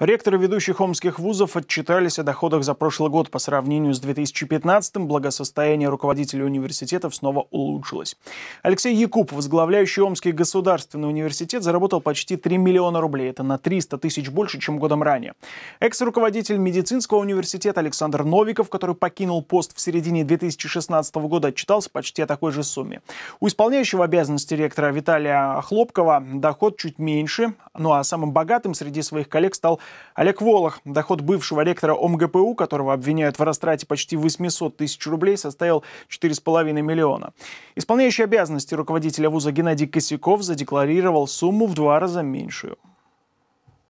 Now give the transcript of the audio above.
Ректоры ведущих омских вузов отчитались о доходах за прошлый год. По сравнению с 2015-м благосостояние руководителей университетов снова улучшилось. Алексей Якуб, возглавляющий Омский государственный университет, заработал почти 3 миллиона рублей. Это на 300 тысяч больше, чем годом ранее. Экс-руководитель медицинского университета Александр Новиков, который покинул пост в середине 2016 года, отчитался почти о такой же сумме. У исполняющего обязанности ректора Виталия Хлопкова доход чуть меньше, ну а самым богатым среди своих коллег стал Олег Волох. Доход бывшего ректора ОМГПУ, которого обвиняют в растрате почти 800 тысяч рублей, составил 4,5 миллиона. Исполняющий обязанности руководителя вуза Геннадий Косяков задекларировал сумму в два раза меньшую.